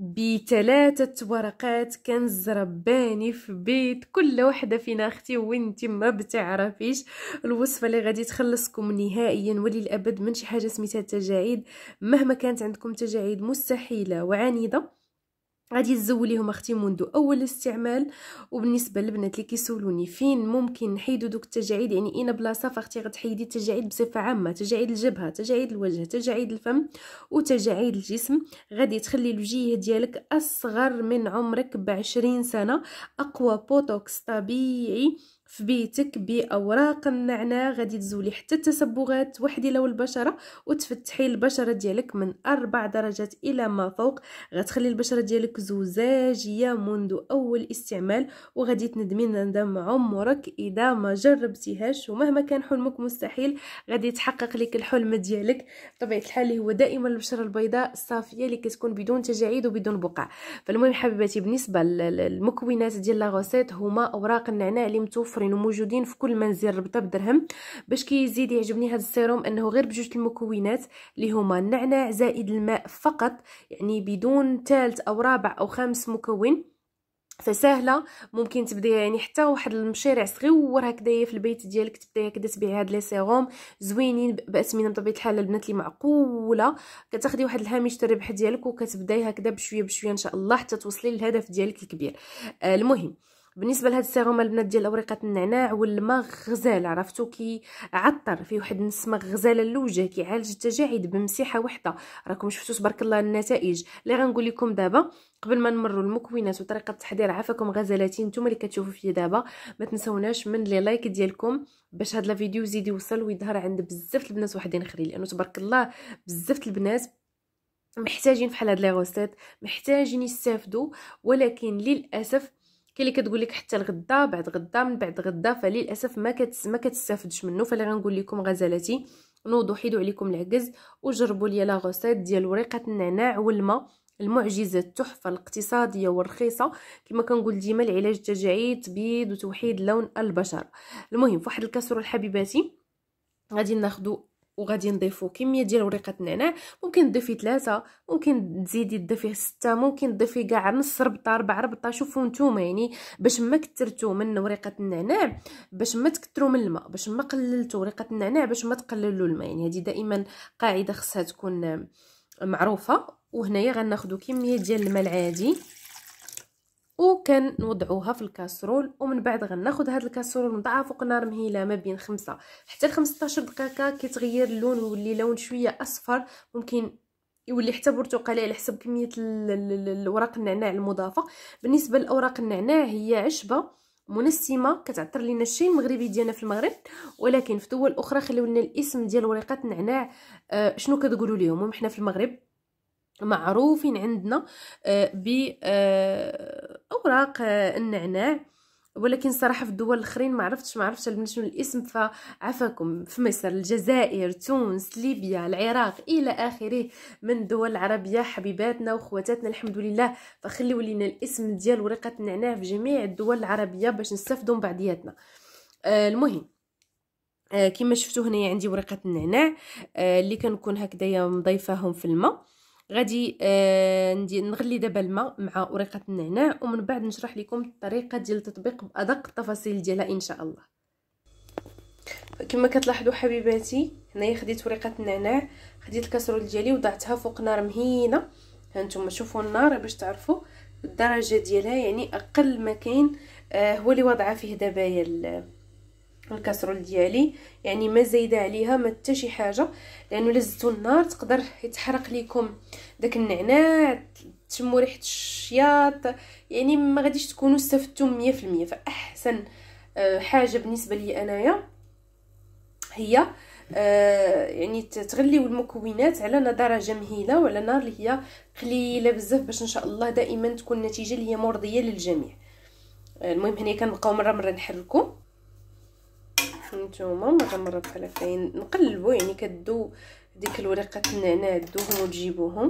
بثلاثة ورقات كنز رباني في بيت كل وحدة فينا اختي وانتي ما بتعرفيش الوصفة اللي غادي تخلصكم نهائيا وللأبد من شي حاجة سميتها التجاعيد مهما كانت عندكم تجاعيد مستحيلة وعنيدة غادي نزول ليهم اختي منذ اول استعمال وبالنسبه للبنات اللي كيسولوني فين ممكن نحيدو دوك التجاعيد يعني اين بلاصه فاختي غتحيدي التجاعيد بصفه عامه تجاعيد الجبهه تجاعيد الوجه تجاعيد الفم وتجاعيد الجسم غادي تخلي الوجيه ديالك اصغر من عمرك بعشرين سنه اقوى بوتوكس طبيعي في بيتك باوراق النعناع غادي تزولي حتى التصبغات وحدي لو البشره وتفتحي البشره ديالك من اربع درجات الى ما فوق غتخلي البشره ديالك زجاجيه منذ اول استعمال وغادي تندمي ندم عمرك اذا ما جربتيهاش ومهما كان حلمك مستحيل غادي يتحقق لك الحلم ديالك بطبيعه الحال اللي هو دائما البشره البيضاء الصافيه اللي كتكون بدون تجاعيد وبدون بقع فالمهم حبيباتي بالنسبه للمكونات ديال لا هما اوراق النعناع اللي متوفر اخرين وموجودين في كل منزل ربطه بدرهم باش كيزيد كي يعجبني هذا السيروم انه غير بجوج المكونات اللي هما النعناع زائد الماء فقط يعني بدون ثالث او رابع او خامس مكون فسهله ممكن تبداي يعني حتى واحد المشيرع صغيور هكذايا في البيت ديالك تبداي هكذا تبيعي هاد لي سيروم زوينين باثمنه بطبيعه الحال البنات اللي معقوله كتاخدي واحد الهامش الربح ديالك وكتبداي هكذا بشويه بشويه ان شاء الله حتى توصلي للهدف ديالك الكبير آه المهم بالنسبه لهاد السيروم البنات ديال اورقه النعناع والماء غزال عرفتو كيعطر فيه واحد النسمه غزاله للوجه كيعالج التجاعيد بمسيحه وحده راكم شفتو تبارك الله النتائج اللي غنقول لكم دابا قبل ما نمروا المكونات وطريقه التحضير عافاكم غزلاتي نتوما اللي كتشوفوا فيا دابا ما تنساوناش من لي لايك ديالكم باش هاد لا فيديو يزيد يوصل ويظهر عند بزاف البنات وحدين خرين لانه تبارك الله بزاف البنات محتاجين فحال هاد لي غوسيت محتاجين يستافدوا ولكن للاسف كاين اللي كتقول لك حتى الغدا بعد غدا من بعد غدا فللاسف ما كتس ما كتستافدش منه فاللي غنقول لكم غزالاتي نوضوا حيدوا عليكم العكز وجربوا لي لا غوسيت ديال وريقه النعناع والماء المعجزه التحفه الاقتصاديه والرخيصه كما كنقول ديما العلاج التجاعيد تبييض وتوحيد لون البشر المهم فواحد الكسرة حبيباتي غادي ناخذ وغادي نضيفو كميه ديال وريقه النعناع ممكن تضيفي ثلاثه ممكن تزيدي تضيفي سته ممكن تضيفي كاع نص ربطه ربع ربطه شوفوا نتوما يعني باش ما كثرتو من وريقه النعناع باش ما تكثروا من الماء باش ما قللتو وريقه النعناع باش ما تقللوا الماء يعني هذه دائما قاعده خصها تكون معروفه وهنايا غناخذ كميه ديال الماء العادي وكنوضعوها في الكاسرول ومن بعد غناخد هاد الكاسرول نضعها فوق نار مهيله ما بين خمسة حتى 15 دقيقه كيتغير اللون ويولي لون شويه اصفر ممكن يولي حتى برتقالي على حسب كميه الاوراق النعناع المضافه بالنسبه لاوراق النعناع هي عشبه منسمه كتعطر لينا الشاي المغربي ديالنا في المغرب ولكن في دول اخرى خليو لنا الاسم ديال ورقات النعناع آه شنو كتقولوا ليهم وحنا في المغرب معروفين عندنا آه ب آه اوراق آه، النعناع ولكن صراحه في الدول الاخرين ما عرفتش ما عرفتش شنو الاسم فعفاكم في مصر الجزائر تونس ليبيا العراق الى اخره من دول العربيه حبيباتنا وخواتاتنا الحمد لله فخليوا لينا الاسم ديال ورقه النعناع في جميع الدول العربيه باش نستافدوا من بعضياتنا آه المهم آه كما شفتوا هنايا عندي ورقه النعناع آه اللي كنكون هكذايا مضيفاهم في الماء غادي آه نغلي دابا الماء مع وريقة النعناع ومن بعد نشرح لكم الطريقة ديال التطبيق بأدق التفاصيل ديالها إن شاء الله كما كتلاحظوا حبيباتي هنايا خديت وريقه النعناع خديت الكاسرول ديالي وضعتها فوق نار مهينه هانتوما شوفوا النار باش تعرفوا الدرجه ديالها يعني اقل ما كاين آه هو اللي وضعها فيه دبايا الكاسرول ديالي يعني ما زايده عليها ما حتى شي حاجه لانه لزتو النار تقدر يتحرق لكم داك النعناع تشموا ريحه الشياط يعني ما غاديش تكونوا استفدتوا 100% فاحسن آه، حاجه بالنسبه لي انايا هي آه يعني تغليو المكونات على درجه مهيله وعلى نار اللي هي قليله بزاف باش ان شاء الله دائما تكون النتيجه اللي هي مرضيه للجميع آه، المهم هنا كنبقاو مره مره نحركو نتوما مره مره بحال هكا يعني نقلبوا يعني كدو ديك الوريقات النعناع دوهم وتجيبوهم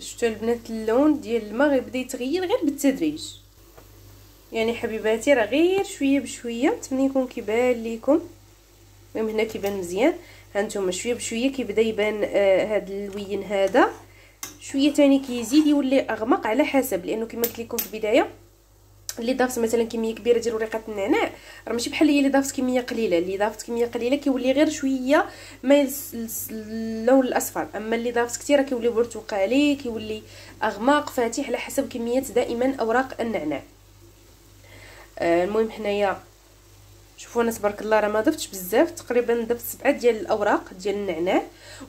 شفتوا البنات اللون ديال الماء غيبدا يتغير غير بالتدريج يعني حبيباتي راه غير شويه بشويه نتمنى يكون كيبان ليكم المهم هنا كيبان مزيان هانتوما شويه بشويه كيبدا يبان آه هاد اللوين هذا شويه تاني كيزيد يولي اغمق على حسب لانه كما قلت لكم في البدايه اللي ضافت مثلا كميه كبيره ديال وريقه النعناع راه ماشي بحال اللي ضافت كميه قليله اللي ضافت كميه قليله كيولي غير شويه ما اللون الاصفر اما اللي ضافت كثيره كيولي برتقالي كيولي اغماق فاتح على حسب كميه دائما اوراق النعناع آه، المهم حنايا شوفوا انا تبارك الله راه ما ضفتش بزاف تقريبا ضفت سبعه ديال الاوراق ديال النعناع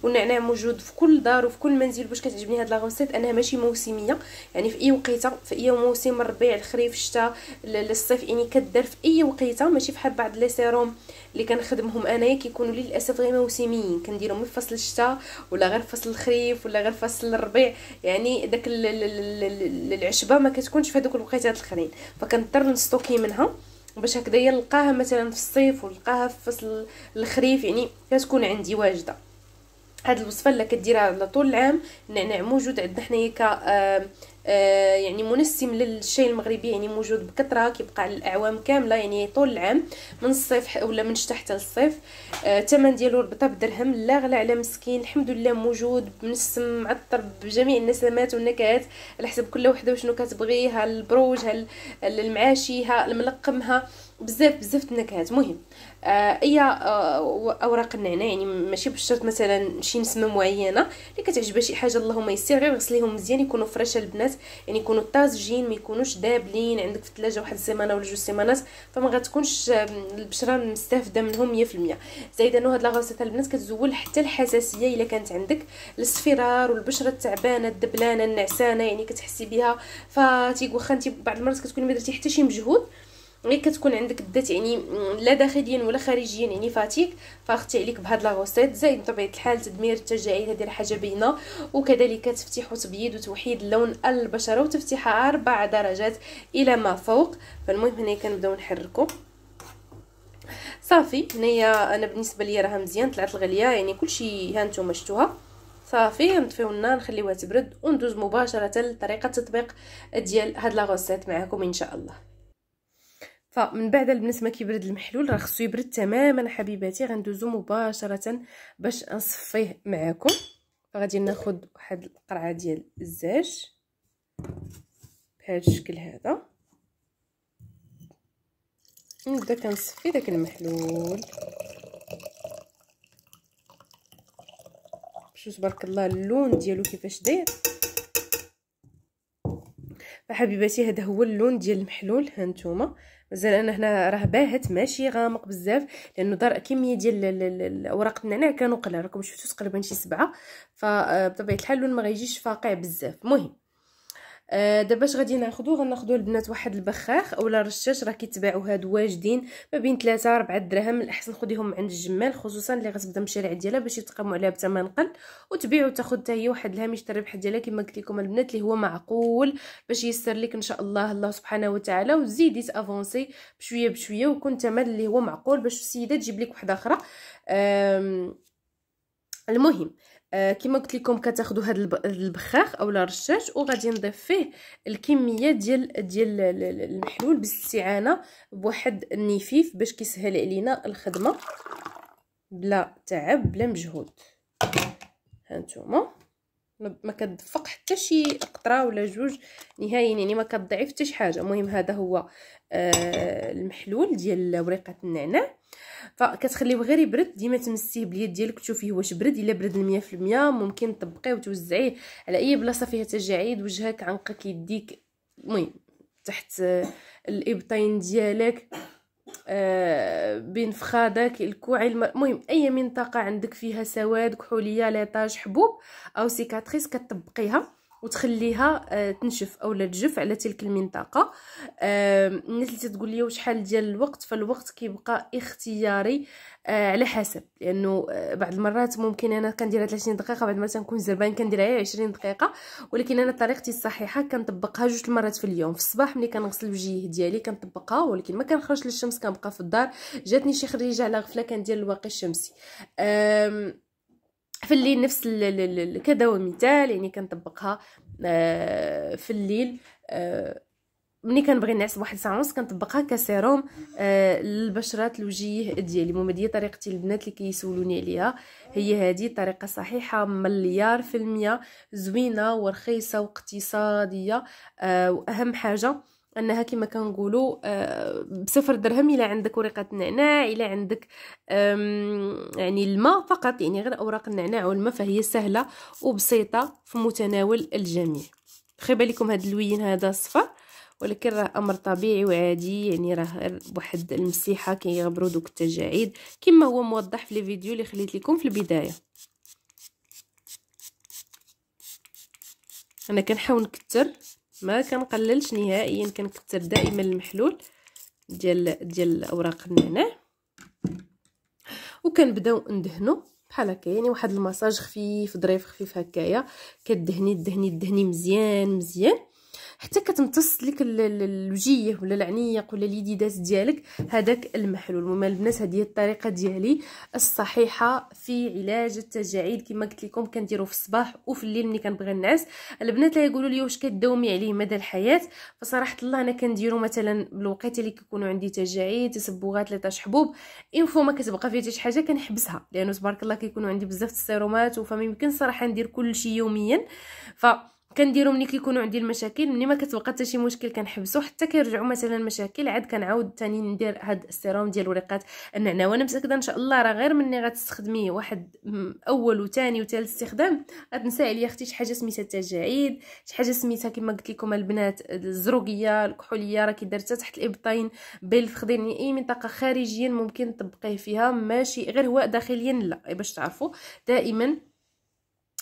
والنعناع موجود في كل دار وفي كل منزل باش كتعجبني هاد لاغوسيت انها ماشي موسميه يعني في اي وقيته في اي موسم الربيع الخريف الشتاء الصيف يعني كدار في اي وقيته ماشي بحال بعض لي سيروم اللي كنخدمهم انايا كيكونوا للاسف غير موسميين كنديرهم في فصل الشتاء ولا غير فصل الخريف ولا غير فصل الربيع يعني داك العشبه ما كتكونش في هذوك الوقيتات الاخرين فكنضطر نستوكي منها باش هكذا نلقاها مثلا في الصيف ونلقاها في فصل الخريف يعني كتكون عندي واجده هاد الوصفه اللي كديرها على طول العام النعناع موجود عندنا حنايا ك آه، يعني منسم للشاي المغربي يعني موجود بكثره كيبقى على الاعوام كامله يعني طول العام من الصيف ولا من الشتاء حتى للصيف آه، الثمن ديالو ربطه بدرهم لا غلا على مسكين الحمد لله موجود منسم معطر بجميع النسمات والنكهات على حسب كل وحده وشنو كتبغيها هل المعاشيها الملقمها بزاف بزاف النكهات المهم آه اي آه اوراق النعناع يعني ماشي بالشرط مثلا شي نسمه معينه اللي كتعجبها شي حاجه اللهم يسير غير غسليهم مزيان يكونوا فريش البنات يعني يكونوا طازجين ما يكونوش دابلين عندك في الثلاجه واحد السيمانه ولا جوج سيمانات فما غتكونش البشره مستافده منهم 100% زائد انه هاد لاغوسيت البنات كتزول حتى الحساسيه الا كانت عندك الاصفرار والبشره التعبانه الدبلانه النعسانه يعني كتحسي بها فتيك واخا انت بعض المرات كتكوني ما درتي حتى شي مجهود غير كتكون عندك الدات يعني لا داخليا ولا خارجيا يعني فاتيك فاختي عليك بهاد لا غوسيت زائد بطبيعه الحال تدمير التجاعيد هذه حاجه باينه وكذلك تفتيح وتبييض وتوحيد لون البشره وتفتيح اربع درجات الى ما فوق فالمهم هنا كنبداو نحركو صافي هنايا انا بالنسبه ليا راها مزيان طلعت الغليه يعني كلشي ها نتوما شفتوها صافي نطفيو النار نخليوها تبرد وندوز مباشره لطريقه التطبيق ديال هاد لا معكم ان شاء الله فمن بعد البنات ما كيبرد المحلول راه خصو يبرد تماما حبيباتي غندوزو مباشره باش نصفيه معاكم فغادي ناخذ واحد القرعه ديال الزاج بهذا الشكل هذا نبدا كنصفي داك المحلول شوف تبارك الله اللون ديالو كيفاش داير فحبيباتي هذا هو اللون ديال المحلول هانتوما مازال انا هنا راه باهت ماشي غامق بزاف لانه دار كميه ديال الاوراق النعناع كانوا قلال راكم شفتوا تقريبا شي سبعه فبطبيعه آه، الحال اللون ما غيجيش فاقع بزاف مهم آه دابا اش غادي ناخذو غناخذو البنات واحد البخاخ اولا رشاش راه كيتباعو هاد واجدين ما بين 3 4 دراهم الاحسن خديهم عند الجمال خصوصا اللي غتبدا مشاريع ديالها باش يتقاموا عليها بثمن قل وتبيع وتاخذ حتى هي واحد الهامش الربح ديالها كما قلت لكم البنات اللي هو معقول باش يسر لك ان شاء الله الله سبحانه وتعالى وتزيدي تافونسي بشويه بشويه ويكون الثمن اللي هو معقول باش السيده تجيب لك واحده اخرى المهم آه كما قلت لكم كتاخذوا هذا البخاخ اولا الرشاش وغادي نضيف فيه الكميه ديال ديال المحلول بالاستعانه بواحد النفيف باش كيسهل علينا الخدمه بلا تعب بلا مجهود هانتوما ما كتدفق حتى شي قطره ولا جوج نهائيا يعني ما كتضعف حتى شي حاجه المهم هذا هو آه المحلول ديال وريقه النعناع فكتخليوه غير يبرد ديما تمسيه باليد ديالك تشوفيه واش برد الا برد 100% ممكن تطبقيه وتوزعيه على اي بلاصه فيها تجاعيد وجهك عنقك يديك المهم تحت آه، الابطين ديالك آه، بين فخادك الكوع الم... المهم اي منطقه عندك فيها سواد كحوليه ليطاج حبوب او سيكاتريس كتطبقيها وتخليها آه، تنشف اولا تجف على تلك المنطقه آه، الناس اللي تقول لي شحال ديال الوقت فالوقت كيبقى اختياري آه، على حسب لانه بعض المرات ممكن انا كنديرها 30 دقيقه بعد المرات تنكون زربان كنديرها غير 20 دقيقه ولكن انا طريقتي الصحيحه كنطبقها جوج المرات في اليوم في الصباح ملي كنغسل الوجه ديالي كنطبقها ولكن ما كنخرج للشمس كنبقى في الدار جاتني شي خريجه على غفله كندير الواقي الشمسي في الليل نفس كذا ومثال يعني كنطبقها آه، في الليل آه، ملي كنبغي نعس بواحد الساعه ونص كنطبقها كسيروم آه، للبشرات الوجيه ديالي المهم هذه طريقتي البنات اللي كيسولوني عليها هي هذه طريقه صحيحه مليار في المية زوينه ورخيصه واقتصاديه واهم حاجه انها كما كنقولوا آه، بصفر درهم الا عندك ورقه النعناع الا عندك يعني الماء فقط يعني غير اوراق النعناع والماء فهي سهله وبسيطه في متناول الجميع خي بالكم هذا اللوين هذا صفر ولكن راه امر طبيعي وعادي يعني راه بواحد المسيحه كيغبروا دوك التجاعيد كما هو موضح في الفيديو اللي خليت لكم في البدايه انا كنحاول نكثر ما كنقللش نهائيا كنكثر دائما المحلول ديال ديال اوراق النعناع وكنبداو ندهنو بحال هكا يعني واحد المساج خفيف ظريف خفيف هكايا كدهني دهني دهني مزيان مزيان حتى كتمتص لك الوجيه ولا العنيق ولا اليديدات ديالك هذاك المحلول المهم البنات هذه الطريقه ديالي الصحيحه في علاج التجاعيد كما قلت لكم كنديرو في الصباح وفي الليل ملي كنبغي نعس البنات لا يقولوا لي واش كداومي عليه مدى الحياه فصراحه الله انا كنديرو مثلا بالوقيت اللي كيكونوا عندي تجاعيد تسبغات لطاش حبوب انفو ما كتبقى فيها حتى حاجه كنحبسها لانه تبارك الله كيكونوا عندي بزاف السيرومات وفما يمكن صراحه ندير كل شيء يوميا ف كنديرو ملي كيكونوا عندي المشاكل ملي ما كتبقى حتى شي مشكل كنحبسو حتى كيرجعوا مثلا المشاكل عاد كنعاود ثاني ندير هاد السيروم ديال وريقات النعناع وانا متاكده ان شاء الله راه غير مني غتستخدميه واحد اول وثاني وثالث استخدام غتنسى عليا اختي شي حاجه سميتها التجاعيد شي حاجه سميتها كما قلت لكم البنات الزروقيه الكحوليه راه كيدير حتى تحت الابطين بين يعني اي منطقه خارجيا ممكن تطبقيه فيها ماشي غير هو داخليا لا إيه باش تعرفوا دائما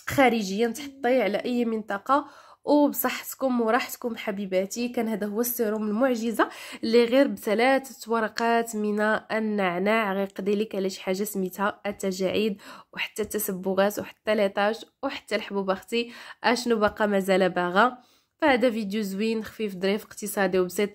خارجيا تحطيه على اي منطقه وبصحتكم وراحتكم حبيباتي كان هذا هو السيروم المعجزه اللي غير بثلاثه ورقات من النعناع غيقضي لك على شي حاجه سميتها التجاعيد وحتى التسبغات وحتى ليطاج وحتى الحبوب اختي اشنو باقا مازال باغا فهذا فيديو زوين خفيف ظريف اقتصادي وبسيط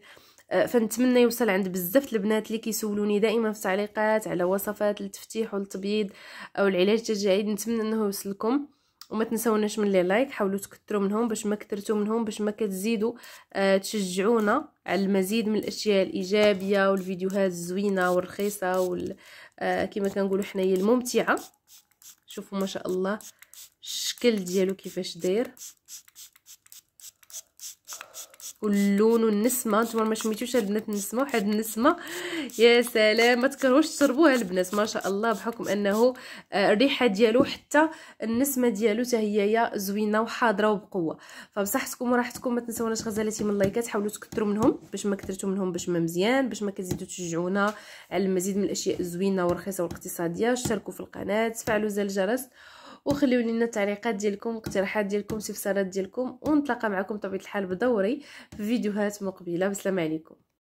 آه، فنتمنى يوصل عند بزاف البنات اللي كيسولوني دائما في التعليقات على وصفات التفتيح والتبييض او العلاج التجاعيد نتمنى انه يوصلكم وما تنسوناش من لي لايك حاولوا تكثروا منهم باش ما كثرتوا منهم باش ما كتزيدوا آه تشجعونا على المزيد من الاشياء الايجابيه والفيديوهات الزوينه والرخيصه وال آه كما كنقولوا حنايا الممتعه شوفوا ما شاء الله الشكل ديالو كيفاش داير واللون والنسمه نتوما ما شميتوش هاد البنات النسمه واحد النسمه يا سلام ما تكرهوش تشربوها البنات ما شاء الله بحكم انه آه، الريحه ديالو حتى النسمه ديالو حتى هي زوينه وحاضره وبقوه فبصحتكم وراحتكم ما تنساوناش غزالاتي من اللايكات حاولوا تكثروا منهم باش ما كثرتوا منهم باش ما مزيان باش ما كتزيدوا تشجعونا على المزيد من الاشياء الزوينه والرخيصه والاقتصاديه اشتركوا في القناه تفعلوا زر الجرس وخليو لنا التعليقات ديالكم اقتراحات ديالكم استفسارات ديالكم ونتلاقى معكم بطبيعه الحال بدوري في فيديوهات مقبله والسلام عليكم